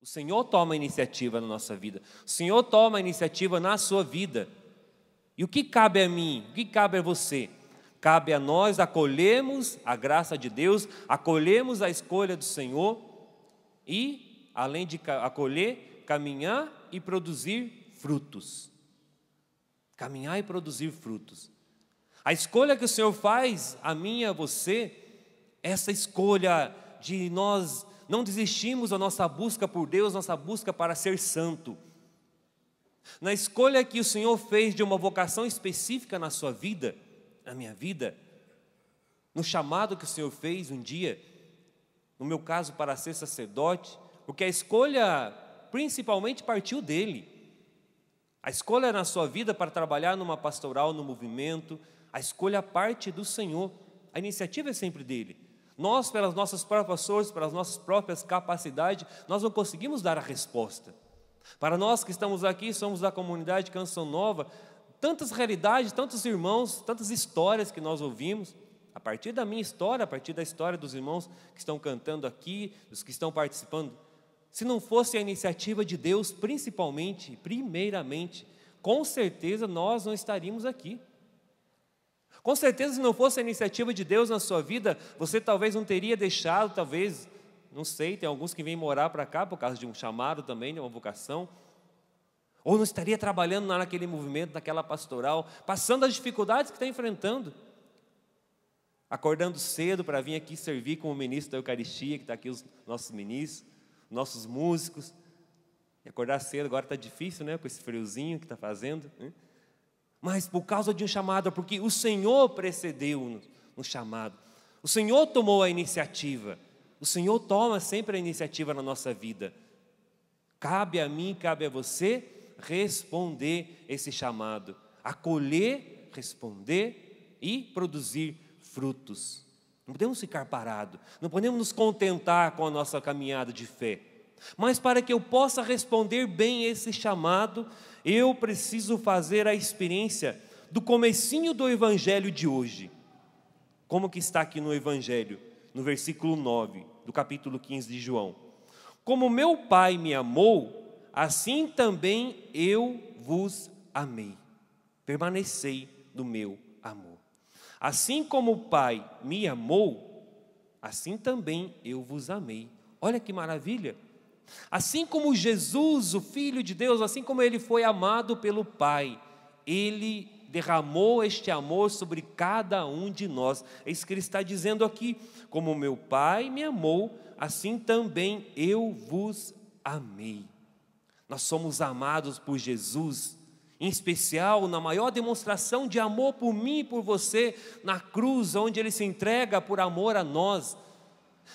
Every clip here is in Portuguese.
O Senhor toma iniciativa na nossa vida. O Senhor toma iniciativa na sua vida. E o que cabe a mim? O que cabe a você? Cabe a nós acolhermos a graça de Deus, acolhermos a escolha do Senhor e, além de acolher, caminhar e produzir frutos. Caminhar e produzir frutos. A escolha que o Senhor faz, a minha, a você, essa escolha de nós não desistimos da nossa busca por Deus, nossa busca para ser santo. Na escolha que o Senhor fez de uma vocação específica na sua vida, na minha vida, no chamado que o Senhor fez um dia, no meu caso para ser sacerdote, porque a escolha principalmente partiu dele. A escolha na sua vida para trabalhar numa pastoral, no movimento, a escolha parte do Senhor. A iniciativa é sempre dele. Nós, pelas nossas próprias forças, pelas nossas próprias capacidades, nós não conseguimos dar a resposta. Para nós que estamos aqui, somos da comunidade Canção Nova, tantas realidades, tantos irmãos, tantas histórias que nós ouvimos, a partir da minha história, a partir da história dos irmãos que estão cantando aqui, dos que estão participando, se não fosse a iniciativa de Deus, principalmente, primeiramente, com certeza nós não estaríamos aqui. Com certeza, se não fosse a iniciativa de Deus na sua vida, você talvez não teria deixado, talvez, não sei, tem alguns que vêm morar para cá por causa de um chamado também, de uma vocação. Ou não estaria trabalhando lá naquele movimento, naquela pastoral, passando as dificuldades que está enfrentando. Acordando cedo para vir aqui servir como ministro da Eucaristia, que está aqui os nossos ministros, nossos músicos. E acordar cedo agora está difícil, né? Com esse friozinho que está fazendo. Hein? Né? mas por causa de um chamado, porque o Senhor precedeu no chamado. O Senhor tomou a iniciativa. O Senhor toma sempre a iniciativa na nossa vida. Cabe a mim, cabe a você responder esse chamado, acolher, responder e produzir frutos. Não podemos ficar parados, não podemos nos contentar com a nossa caminhada de fé. Mas para que eu possa responder bem esse chamado, eu preciso fazer a experiência do comecinho do evangelho de hoje. Como que está aqui no evangelho, no versículo 9 do capítulo 15 de João. Como meu Pai me amou, assim também eu vos amei. Permanecei no meu amor. Assim como o Pai me amou, assim também eu vos amei. Olha que maravilha! Assim como Jesus, o Filho de Deus, assim como ele foi amado pelo Pai, ele derramou este amor sobre cada um de nós. É isso que ele está dizendo aqui: como meu Pai me amou, assim também eu vos amei. Nós somos amados por Jesus, em especial na maior demonstração de amor por mim e por você, na cruz, onde ele se entrega por amor a nós.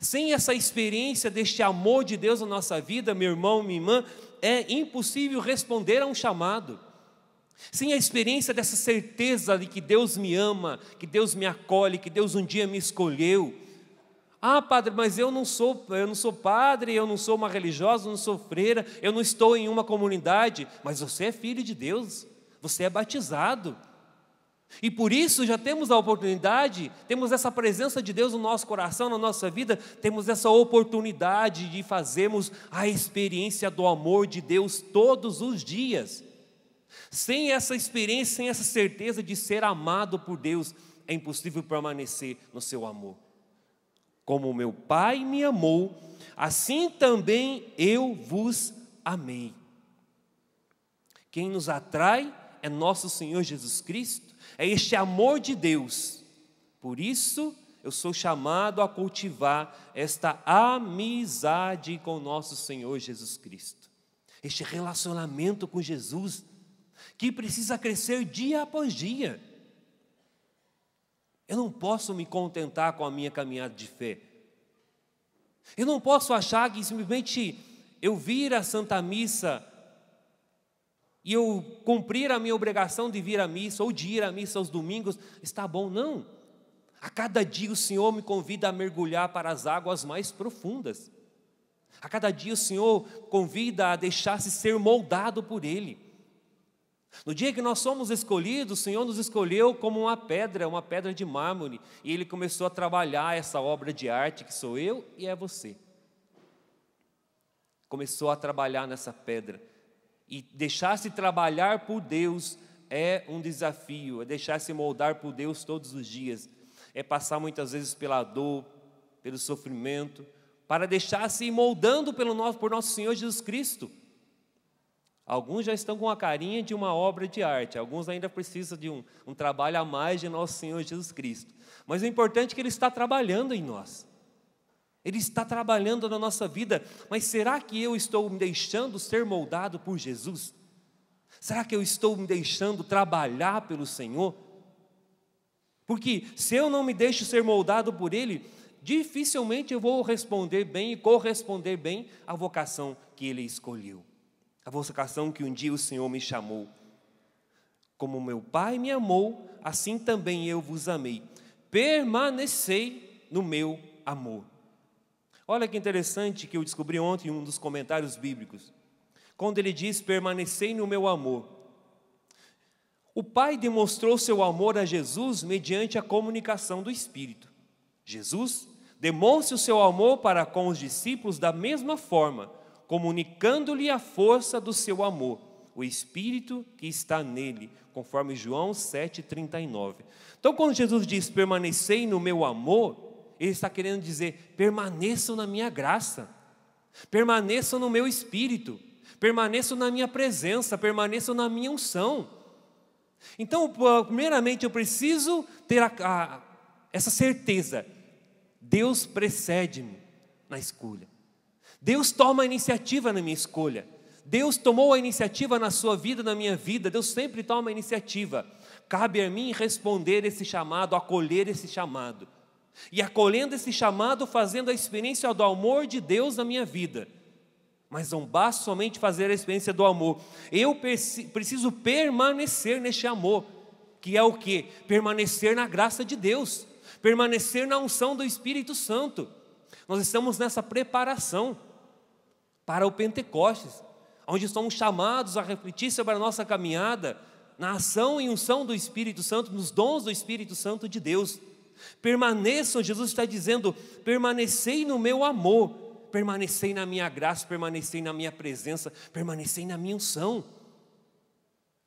Sem essa experiência deste amor de Deus na nossa vida, meu irmão, minha irmã, é impossível responder a um chamado. Sem a experiência dessa certeza de que Deus me ama, que Deus me acolhe, que Deus um dia me escolheu. Ah, padre, mas eu não sou, eu não sou padre, eu não sou uma religiosa, eu não sou freira, eu não estou em uma comunidade, mas você é filho de Deus, você é batizado, e por isso já temos a oportunidade, temos essa presença de Deus no nosso coração, na nossa vida, temos essa oportunidade de fazermos a experiência do amor de Deus todos os dias. Sem essa experiência, sem essa certeza de ser amado por Deus, é impossível permanecer no seu amor. Como meu Pai me amou, assim também eu vos amei. Quem nos atrai é nosso Senhor Jesus Cristo é este amor de Deus. Por isso, eu sou chamado a cultivar esta amizade com nosso Senhor Jesus Cristo. Este relacionamento com Jesus que precisa crescer dia após dia. Eu não posso me contentar com a minha caminhada de fé. Eu não posso achar que simplesmente eu vir à Santa Missa e eu cumprir a minha obrigação de vir à missa ou de ir à missa aos domingos, está bom, não. A cada dia o Senhor me convida a mergulhar para as águas mais profundas. A cada dia o Senhor convida a deixar-se ser moldado por Ele. No dia que nós somos escolhidos, o Senhor nos escolheu como uma pedra, uma pedra de mármore, e Ele começou a trabalhar essa obra de arte que sou eu e é você. Começou a trabalhar nessa pedra. E deixar-se trabalhar por Deus é um desafio, é deixar-se moldar por Deus todos os dias, é passar muitas vezes pela dor, pelo sofrimento, para deixar-se moldando pelo nosso, por nosso Senhor Jesus Cristo. Alguns já estão com a carinha de uma obra de arte, alguns ainda precisam de um, um trabalho a mais de nosso Senhor Jesus Cristo. Mas o importante é que Ele está trabalhando em nós. Ele está trabalhando na nossa vida, mas será que eu estou me deixando ser moldado por Jesus? Será que eu estou me deixando trabalhar pelo Senhor? Porque se eu não me deixo ser moldado por Ele, dificilmente eu vou responder bem e corresponder bem à vocação que Ele escolheu, a vocação que um dia o Senhor me chamou. Como meu Pai me amou, assim também eu vos amei. Permanecei no meu amor. Olha que interessante que eu descobri ontem em um dos comentários bíblicos. Quando ele diz: Permanecei no meu amor. O Pai demonstrou seu amor a Jesus mediante a comunicação do Espírito. Jesus demonstra o seu amor para com os discípulos da mesma forma, comunicando-lhe a força do seu amor, o Espírito que está nele, conforme João 7,39. Então, quando Jesus diz: Permanecei no meu amor, ele está querendo dizer: permaneçam na minha graça, permaneçam no meu espírito, permaneçam na minha presença, permaneçam na minha unção. Então, ah, primeiramente, eu preciso ter a, a, essa certeza: Deus precede-me na escolha, Deus toma a iniciativa na minha escolha. Deus tomou a iniciativa na sua vida, na minha vida, Deus sempre toma a iniciativa. Cabe a mim responder esse chamado, acolher esse chamado e acolhendo esse chamado, fazendo a experiência do amor de Deus na minha vida. Mas não basta somente fazer a experiência do amor. Eu preciso permanecer neste amor, que é o que? Permanecer na graça de Deus, permanecer na unção do Espírito Santo. Nós estamos nessa preparação para o Pentecostes, onde somos chamados a refletir sobre a nossa caminhada na ação e unção do Espírito Santo, nos dons do Espírito Santo de Deus. Permaneçam, Jesus está dizendo: permanecei no meu amor, permanecei na minha graça, permanecei na minha presença, permanecei na minha unção.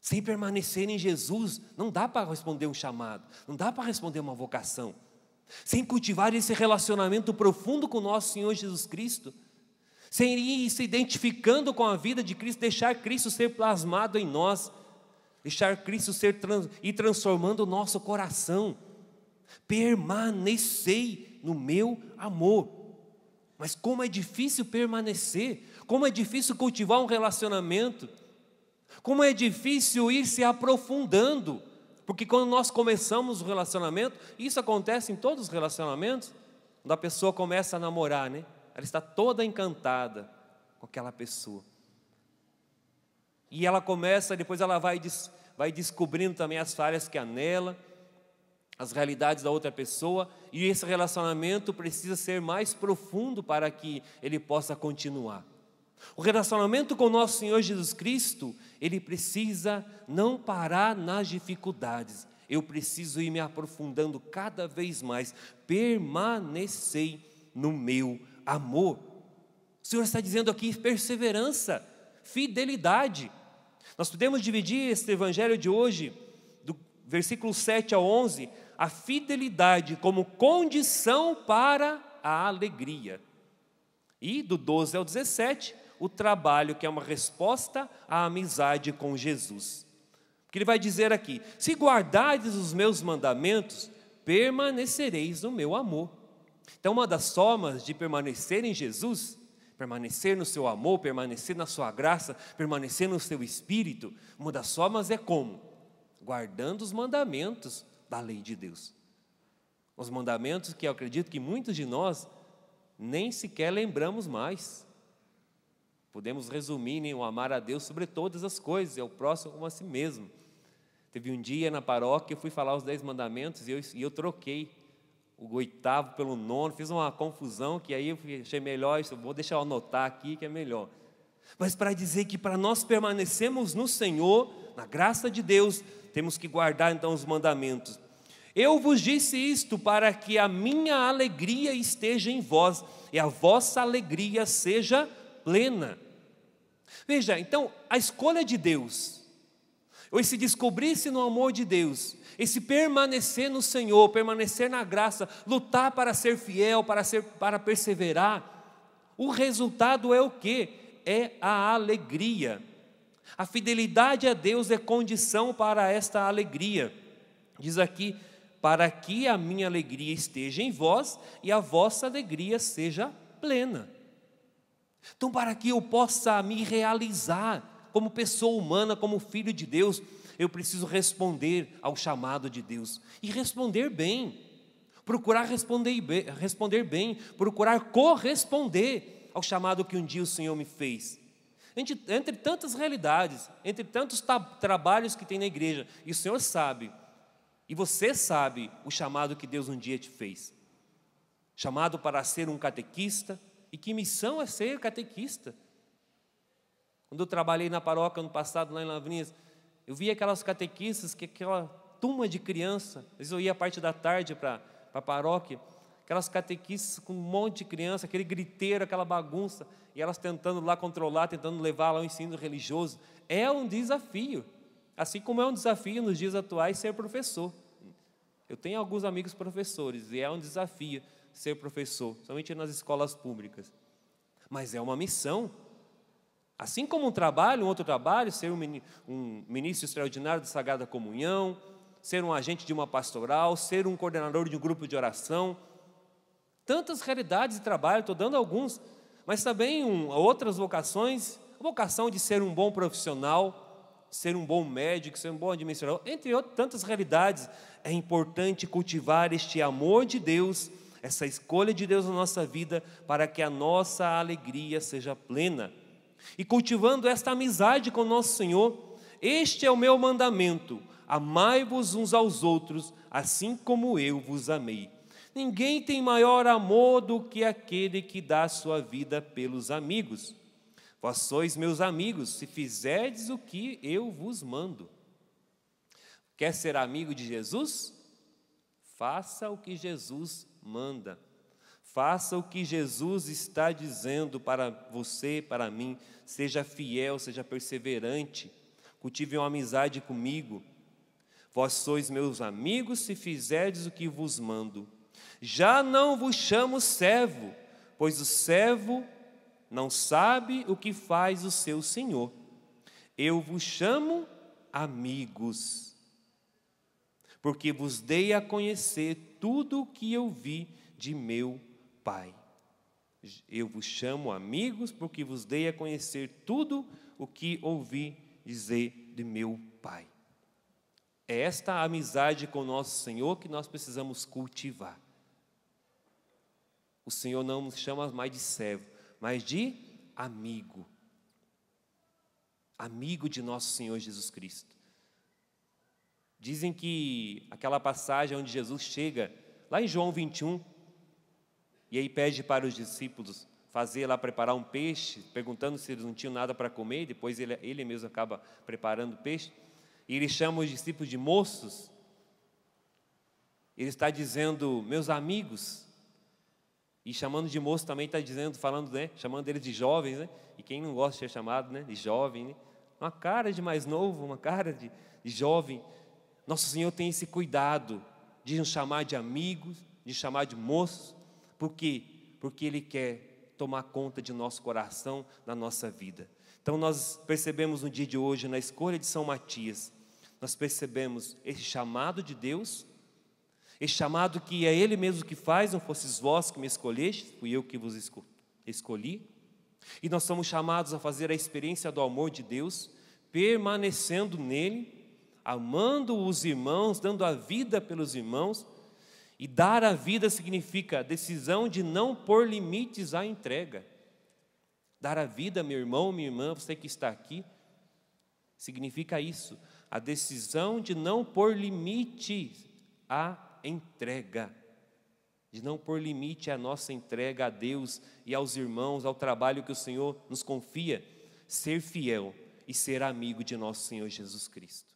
Sem permanecer em Jesus, não dá para responder um chamado, não dá para responder uma vocação. Sem cultivar esse relacionamento profundo com nosso Senhor Jesus Cristo, sem ir se identificando com a vida de Cristo, deixar Cristo ser plasmado em nós, deixar Cristo ser trans, ir transformando o nosso coração permanecei no meu amor. Mas como é difícil permanecer, como é difícil cultivar um relacionamento, como é difícil ir se aprofundando, porque quando nós começamos o relacionamento, isso acontece em todos os relacionamentos, quando a pessoa começa a namorar, né? Ela está toda encantada com aquela pessoa. E ela começa, depois ela vai, vai descobrindo também as falhas que há nela, as realidades da outra pessoa, e esse relacionamento precisa ser mais profundo para que ele possa continuar. O relacionamento com nosso Senhor Jesus Cristo, ele precisa não parar nas dificuldades. Eu preciso ir me aprofundando cada vez mais, permanecer no meu amor. O Senhor está dizendo aqui perseverança, fidelidade. Nós podemos dividir este evangelho de hoje, do versículo 7 ao 11, a fidelidade como condição para a alegria. E do 12 ao 17, o trabalho que é uma resposta à amizade com Jesus. Porque ele vai dizer aqui: se guardardes os meus mandamentos, permanecereis no meu amor. Então, uma das formas de permanecer em Jesus, permanecer no seu amor, permanecer na sua graça, permanecer no seu espírito, uma das formas é como? Guardando os mandamentos, da lei de Deus. Os mandamentos que eu acredito que muitos de nós nem sequer lembramos mais. Podemos resumir em né, o amar a Deus sobre todas as coisas, é o próximo como a si mesmo. Teve um dia na paróquia, eu fui falar os dez mandamentos e eu, e eu troquei o oitavo pelo nono, fiz uma confusão que aí eu achei melhor, isso, vou deixar eu anotar aqui que é melhor mas para dizer que para nós permanecermos no Senhor, na graça de Deus, temos que guardar então os mandamentos. Eu vos disse isto para que a minha alegria esteja em vós e a vossa alegria seja plena. Veja, então, a escolha de Deus, ou esse descobrir-se no amor de Deus, esse permanecer no Senhor, permanecer na graça, lutar para ser fiel, para, ser, para perseverar, o resultado é o quê? é a alegria. A fidelidade a Deus é condição para esta alegria. Diz aqui: para que a minha alegria esteja em vós e a vossa alegria seja plena. Então, para que eu possa me realizar como pessoa humana, como filho de Deus, eu preciso responder ao chamado de Deus e responder bem, procurar responder bem, responder bem procurar corresponder ao chamado que um dia o Senhor me fez. Entre, entre tantas realidades, entre tantos trabalhos que tem na igreja, e o Senhor sabe, e você sabe o chamado que Deus um dia te fez. Chamado para ser um catequista, e que missão é ser catequista? Quando eu trabalhei na paróquia ano passado, lá em Lavrinhas, eu via aquelas catequistas, que aquela turma de criança, às vezes eu ia a parte da tarde para a paróquia, aquelas catequistas com um monte de criança, aquele griteiro, aquela bagunça, e elas tentando lá controlar, tentando levar lá o ensino religioso. É um desafio. Assim como é um desafio nos dias atuais ser professor. Eu tenho alguns amigos professores, e é um desafio ser professor, somente nas escolas públicas. Mas é uma missão. Assim como um trabalho, um outro trabalho, ser um ministro extraordinário da Sagrada Comunhão, ser um agente de uma pastoral, ser um coordenador de um grupo de oração, tantas realidades de trabalho, estou dando alguns, mas também um, outras vocações, a vocação de ser um bom profissional, ser um bom médico, ser um bom administrador, entre outras tantas realidades. É importante cultivar este amor de Deus, essa escolha de Deus na nossa vida, para que a nossa alegria seja plena. E cultivando esta amizade com o nosso Senhor, este é o meu mandamento: amai-vos uns aos outros, assim como eu vos amei. Ninguém tem maior amor do que aquele que dá sua vida pelos amigos. Vós sois meus amigos, se fizerdes o que eu vos mando. Quer ser amigo de Jesus? Faça o que Jesus manda. Faça o que Jesus está dizendo para você, para mim. Seja fiel, seja perseverante. Cultive uma amizade comigo. Vós sois meus amigos se fizerdes o que vos mando. Já não vos chamo servo, pois o servo não sabe o que faz o seu senhor. Eu vos chamo amigos, porque vos dei a conhecer tudo o que eu vi de meu Pai. Eu vos chamo amigos, porque vos dei a conhecer tudo o que ouvi dizer de meu Pai. É esta amizade com o nosso Senhor que nós precisamos cultivar. O Senhor não nos chama mais de servo, mas de amigo. Amigo de nosso Senhor Jesus Cristo. Dizem que aquela passagem onde Jesus chega, lá em João 21, e aí pede para os discípulos fazer lá preparar um peixe, perguntando se eles não tinham nada para comer, depois ele, ele mesmo acaba preparando o peixe, e ele chama os discípulos de moços. Ele está dizendo: Meus amigos, e chamando de moço também está dizendo, falando, né? Chamando eles de jovens, né? E quem não gosta de ser chamado, né? De jovem, né? Uma cara de mais novo, uma cara de, de jovem. Nosso Senhor tem esse cuidado de nos chamar de amigos, de chamar de moços. Por quê? Porque Ele quer tomar conta de nosso coração, da nossa vida. Então nós percebemos no dia de hoje, na escolha de São Matias, nós percebemos esse chamado de Deus esse chamado que é Ele mesmo que faz, não fostes vós que me escolheste, fui eu que vos escolhi. E nós somos chamados a fazer a experiência do amor de Deus, permanecendo nele, amando os irmãos, dando a vida pelos irmãos. E dar a vida significa a decisão de não pôr limites à entrega. Dar a vida, meu irmão, minha irmã, você que está aqui, significa isso, a decisão de não pôr limite à entrega, de não pôr limite à nossa entrega a Deus e aos irmãos, ao trabalho que o Senhor nos confia, ser fiel e ser amigo de nosso Senhor Jesus Cristo.